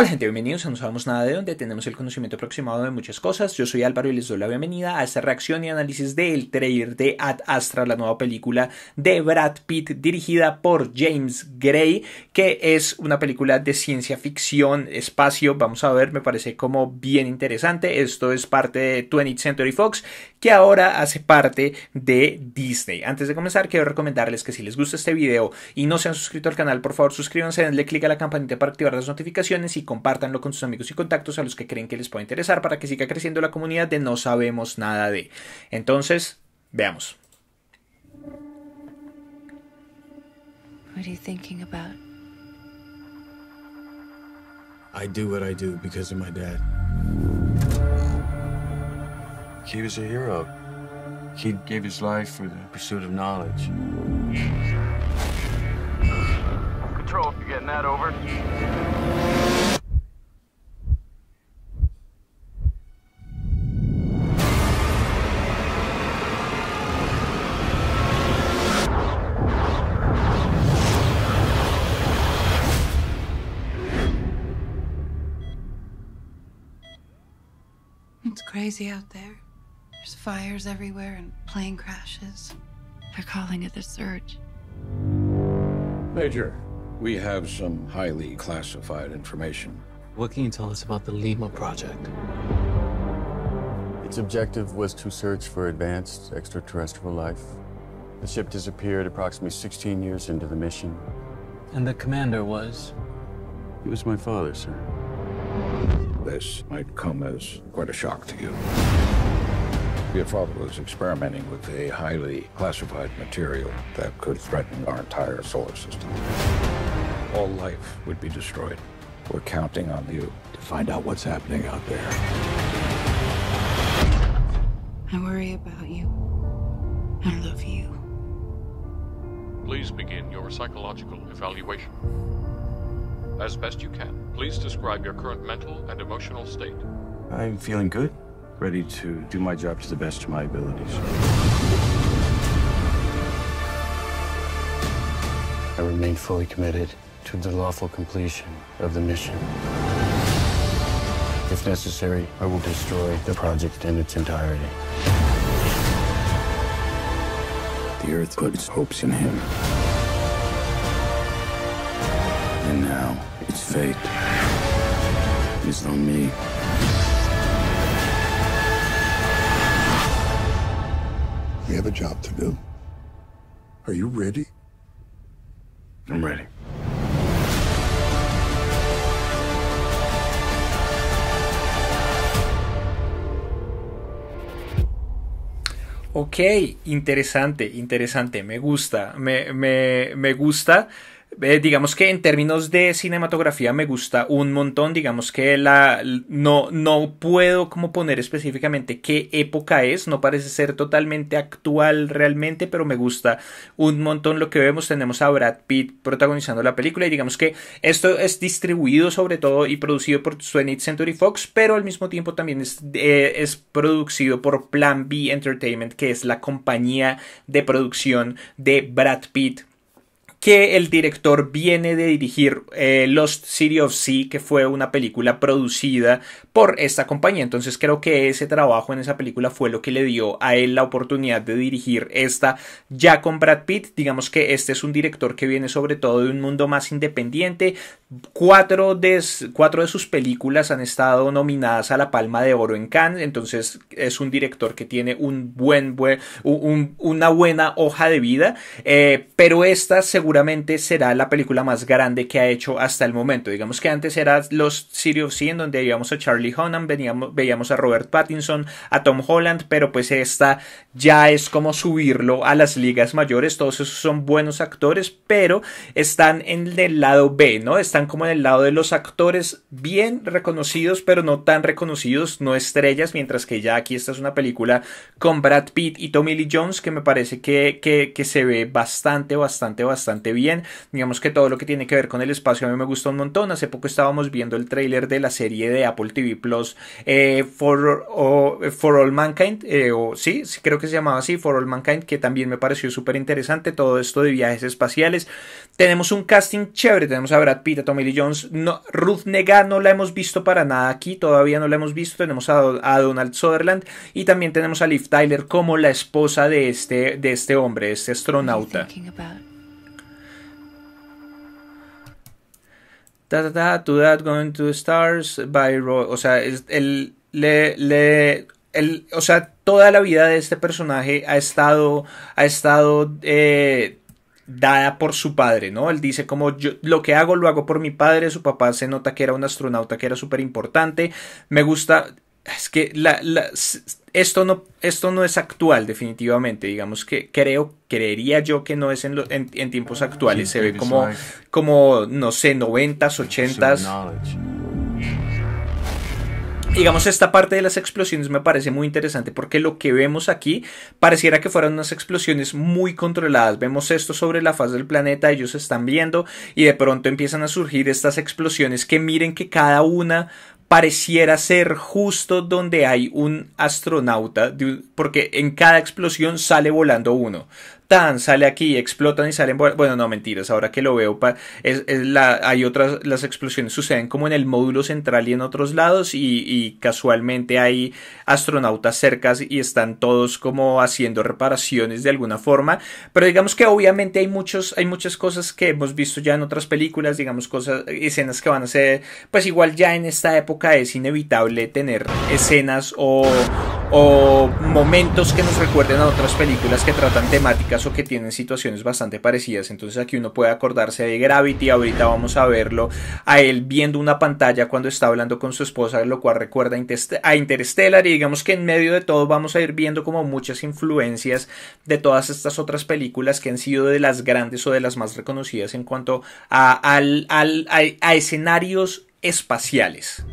Hola gente, bienvenidos a No Sabemos Nada de Dónde, tenemos el conocimiento aproximado de muchas cosas. Yo soy Álvaro y les doy la bienvenida a esta reacción y análisis del trailer de Ad Astra, la nueva película de Brad Pitt dirigida por James Gray, que es una película de ciencia ficción, espacio, vamos a ver, me parece como bien interesante. Esto es parte de 20th Century Fox, que ahora hace parte de Disney. Antes de comenzar, quiero recomendarles que si les gusta este video y no se han suscrito al canal, por favor suscríbanse, denle clic a la campanita para activar las notificaciones y compártanlo con sus amigos y contactos a los que creen que les pueda interesar para que siga creciendo la comunidad de No Sabemos Nada de. Entonces, veamos. I do what I do He was a hero. He gave his life for the pursuit of knowledge. Control, you getting that over? It's crazy out there. There's fires everywhere and plane crashes. They're calling it the surge. Major, we have some highly classified information. What can you tell us about the Lima project? Its objective was to search for advanced extraterrestrial life. The ship disappeared approximately 16 years into the mission. And the commander was? He was my father, sir. This might come as quite a shock to you. Your father was experimenting with a highly classified material that could threaten our entire solar system. All life would be destroyed. We're counting on you to find out what's happening out there. I worry about you. I love you. Please begin your psychological evaluation. As best you can, please describe your current mental and emotional state. I'm feeling good ready to do my job to the best of my abilities. I remain fully committed to the lawful completion of the mission. If necessary, I will destroy the project in its entirety. The Earth put its hopes in him. And now, its fate is on me. a job to do. Are you ready? I'm ready. Ok, interesante, interesante, me gusta, me, me, me gusta. Eh, digamos que en términos de cinematografía me gusta un montón. Digamos que la no, no puedo como poner específicamente qué época es. No parece ser totalmente actual realmente, pero me gusta un montón lo que vemos. Tenemos a Brad Pitt protagonizando la película. Y digamos que esto es distribuido sobre todo y producido por 20th Century Fox, pero al mismo tiempo también es, eh, es producido por Plan B Entertainment, que es la compañía de producción de Brad Pitt que el director viene de dirigir eh, Lost City of Sea, que fue una película producida por esta compañía. Entonces creo que ese trabajo en esa película fue lo que le dio a él la oportunidad de dirigir esta ya con Brad Pitt. Digamos que este es un director que viene sobre todo de un mundo más independiente. Cuatro de, sus películas han estado nominadas a la Palma de Oro en Cannes. Entonces es un director que tiene un buen, una buena hoja de vida. Eh, pero esta según seguramente será la película más grande que ha hecho hasta el momento. Digamos que antes era los Series of Sin, donde veíamos a Charlie Hunnam, veníamos, veíamos a Robert Pattinson, a Tom Holland, pero pues esta ya es como subirlo a las ligas mayores. Todos esos son buenos actores, pero están en el lado B, ¿no? Están como en el lado de los actores bien reconocidos, pero no tan reconocidos, no estrellas, mientras que ya aquí esta es una película con Brad Pitt y Tommy Lee Jones que me parece que, que se ve bastante, bastante, bastante bien. Digamos que todo lo que tiene que ver con el espacio a mí me gustó un montón. Hace poco estábamos viendo el tráiler de la serie de Apple TV Plus eh, eh, for, All Mankind, eh, o sí, creo que se llamaba así, For All Mankind, que también me pareció súper interesante todo esto de viajes espaciales. Tenemos un casting chévere, tenemos a Brad Pitt, a Tommy Lee Jones, Ruth Nega no la hemos visto para nada aquí, todavía no la hemos visto, tenemos a, a Donald Sutherland y también tenemos a Liv Tyler como la esposa de este, de este hombre, este astronauta. to that going to stars by O sea, le, le el o sea, toda la vida de este personaje ha estado, ha estado eh, dada por su padre, ¿no? Él dice como yo lo que hago lo hago por mi padre, su papá se nota que era un astronauta que era súper importante, me gusta, es que esto, no, esto no es actual definitivamente, digamos que creo, creería yo que no es en, tiempos actuales, se ve como, como, no sé, noventas, ochentas. Digamos, esta parte de las explosiones me parece muy interesante porque lo que vemos aquí pareciera que fueran unas explosiones muy controladas. Vemos esto sobre la faz del planeta, ellos están viendo y de pronto empiezan a surgir estas explosiones que miren que cada una pareciera ser justo donde hay un astronauta, porque en cada explosión sale volando uno tan, sale aquí, explotan y salen. Bueno, no, mentiras, ahora que lo veo, hay otras, las explosiones suceden como en el módulo central y en otros lados y, y casualmente hay astronautas cercas y están todos como haciendo reparaciones de alguna forma. Pero digamos que obviamente hay, muchos, hay muchas cosas que hemos visto ya en otras películas, digamos cosas, escenas que van a ser, pues igual ya en esta época es inevitable tener escenas o o momentos que nos recuerden a otras películas que tratan temáticas o que tienen situaciones bastante parecidas. Entonces aquí uno puede acordarse de Gravity, ahorita vamos a verlo a él viendo una pantalla cuando está hablando con su esposa, lo cual recuerda a Interstellar y digamos que en medio de todo vamos a ir viendo como muchas influencias de todas estas otras películas que han sido de las grandes o de las más reconocidas en cuanto a, al, escenarios espaciales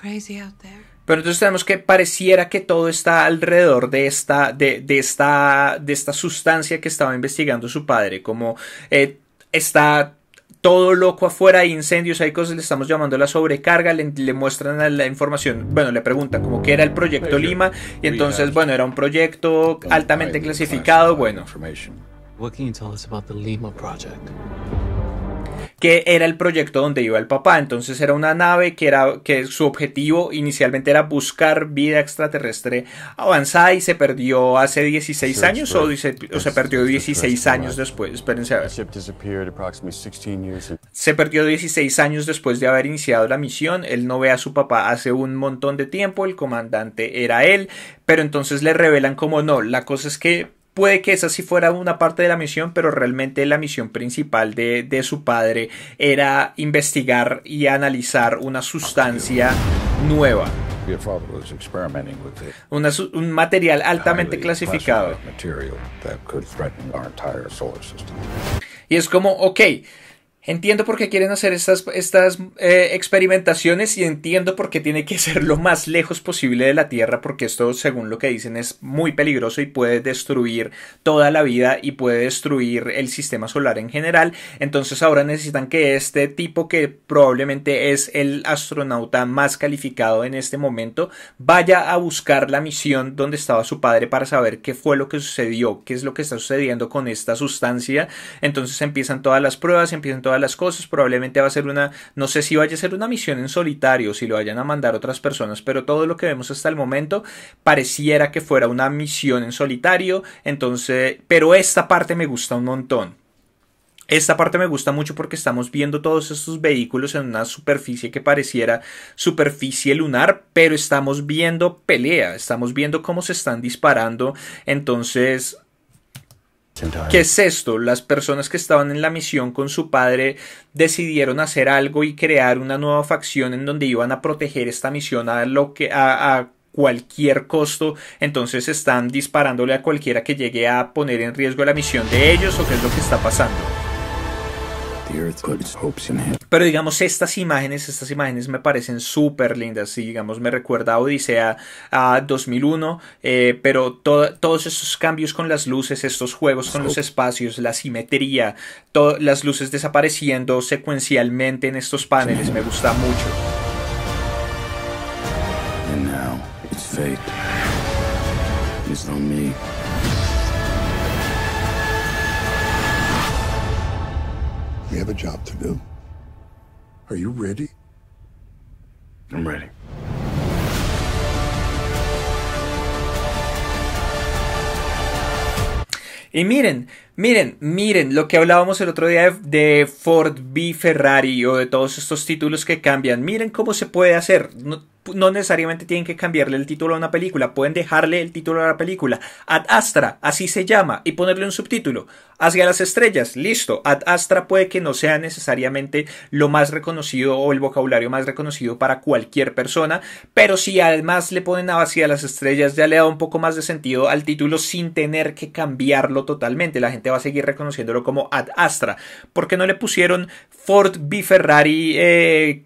crazy Pero entonces tenemos que pareciera que todo está alrededor de esta, de, esta, de esta sustancia que estaba investigando su padre, como eh, está todo loco afuera, hay incendios, hay cosas, le estamos llamando la sobrecarga, le, muestran la información, bueno, le preguntan como que era el proyecto Lima, y entonces, bueno, era un proyecto altamente clasificado, bueno que era el proyecto donde iba el papá. Entonces era una nave que, era, que su objetivo inicialmente era buscar vida extraterrestre avanzada y se perdió hace 16 años o, se perdió 16 años después. Espérense a ver. Se perdió 16 años después de haber iniciado la misión. Él no ve a su papá hace un montón de tiempo. El comandante era él. Pero entonces le revelan como no. La cosa es que Puede que esa sí fuera una parte de la misión, pero realmente la misión principal de, su padre era investigar y analizar una sustancia nueva. un material altamente clasificado. Y es como, ok, Entiendo por qué quieren hacer estas, estas eh, experimentaciones y entiendo por qué tiene que ser lo más lejos posible de la Tierra, porque esto, según lo que dicen, es muy peligroso y puede destruir toda la vida y puede destruir el sistema solar en general. Entonces ahora necesitan que este tipo, que probablemente es el astronauta más calificado en este momento, vaya a buscar la misión donde estaba su padre para saber qué fue lo que sucedió, qué es lo que está sucediendo con esta sustancia. Entonces empiezan todas las pruebas, empiezan todas las cosas. Probablemente va a ser una, no sé si vaya a ser una misión en solitario, si lo vayan a mandar otras personas, pero todo lo que vemos hasta el momento pareciera que fuera una misión en solitario. Entonces, pero esta parte me gusta un montón. Esta parte me gusta mucho porque estamos viendo todos estos vehículos en una superficie que pareciera superficie lunar, pero estamos viendo pelea, estamos viendo cómo se están disparando. Entonces, ¿Qué es esto? Las personas que estaban en la misión con su padre decidieron hacer algo y crear una nueva facción en donde iban a proteger esta misión a lo que a, cualquier costo, entonces están disparándole a cualquiera que llegue a poner en riesgo la misión de ellos o qué es lo que está pasando. Pero digamos, estas imágenes, estas imágenes me parecen súper lindas y digamos, me recuerda a Odisea a 2001, eh, pero todos esos cambios con las luces, estos juegos con los espacios, la simetría, las luces desapareciendo secuencialmente en estos paneles, me gusta mucho. have a job to do. Are you ready? I'm Y miren, miren, miren lo que hablábamos el otro día de, Ford v Ferrari o de todos estos títulos que cambian. Miren cómo se puede hacer. No, no necesariamente tienen que cambiarle el título a una película, pueden dejarle el título a la película. Ad Astra, así se llama, y ponerle un subtítulo. Hacia las estrellas, listo. Ad Astra puede que no sea necesariamente lo más reconocido o el vocabulario más reconocido para cualquier persona, pero si además le ponen hacia las estrellas, ya le da un poco más de sentido al título sin tener que cambiarlo totalmente. La gente va a seguir reconociéndolo como Ad Astra. ¿Por qué no le pusieron Ford B Ferrari? Eh,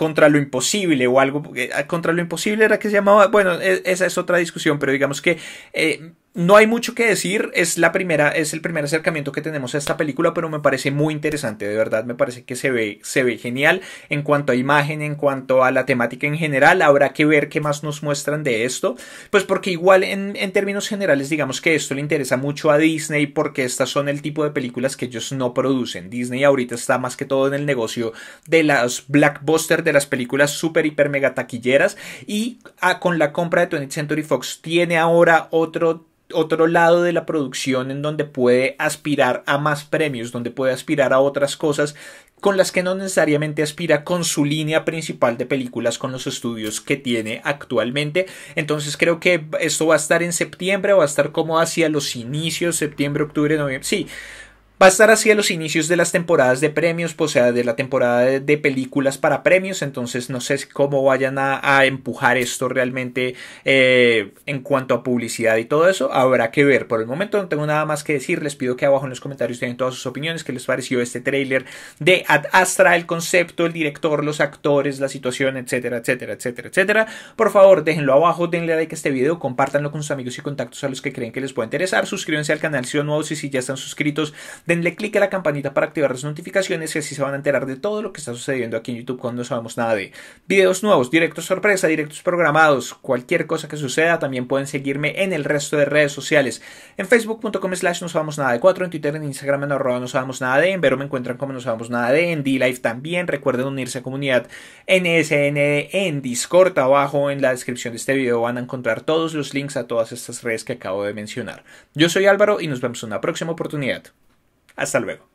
contra lo imposible o algo ah, contra lo imposible era que se llamaba, bueno, e, esa es otra discusión, pero digamos que eh, no hay mucho que decir, es la primera, es el primer acercamiento que tenemos a esta película, pero me parece muy interesante, de verdad, me parece que se ve, se ve genial en cuanto a imagen, en cuanto a la temática en general, habrá que ver qué más nos muestran de esto, pues porque igual en, términos generales digamos que esto le interesa mucho a Disney porque estas son el tipo de películas que ellos no producen, Disney ahorita está más que todo en el negocio de las Blackbusters, de las películas super, hiper, mega taquilleras y ah, con la compra de 20 Century Fox tiene ahora otro otro lado de la producción en donde puede aspirar a más premios, donde puede aspirar a otras cosas con las que no necesariamente aspira con su línea principal de películas, con los estudios que tiene actualmente. Entonces creo que esto va a estar en septiembre, va a estar como hacia los inicios, septiembre, octubre, noviembre. Sí, Va a estar hacia los inicios de las temporadas de premios, pues, o sea, de la temporada de, películas para premios, entonces no sé cómo vayan a, empujar esto realmente eh, en cuanto a publicidad y todo eso, habrá que ver. Por el momento no tengo nada más que decir, les pido que abajo en los comentarios tengan todas sus opiniones, qué les pareció este tráiler de Ad Astra, el concepto, el director, los actores, la situación, etcétera, etcétera, etcétera, etcétera. Por favor, déjenlo abajo, denle like a este video, compártanlo con sus amigos y contactos a los que creen que les pueda interesar, suscríbanse al canal si son nuevos y si ya están suscritos, Denle click a la campanita para activar las notificaciones y así se van a enterar de todo lo que está sucediendo aquí en YouTube cuando no sabemos nada de videos nuevos, directos sorpresa, directos programados, cualquier cosa que suceda. También pueden seguirme en el resto de redes sociales. En facebook.com slash no sabemos nada de 4, en Twitter, en Instagram, en arroba no sabemos nada de, en Vero me encuentran como no sabemos nada de, en d también. Recuerden unirse a comunidad NSN en Discord. Abajo en la descripción de este video van a encontrar todos los links a todas estas redes que acabo de mencionar. Yo soy Álvaro y nos vemos en una próxima oportunidad. Hasta luego.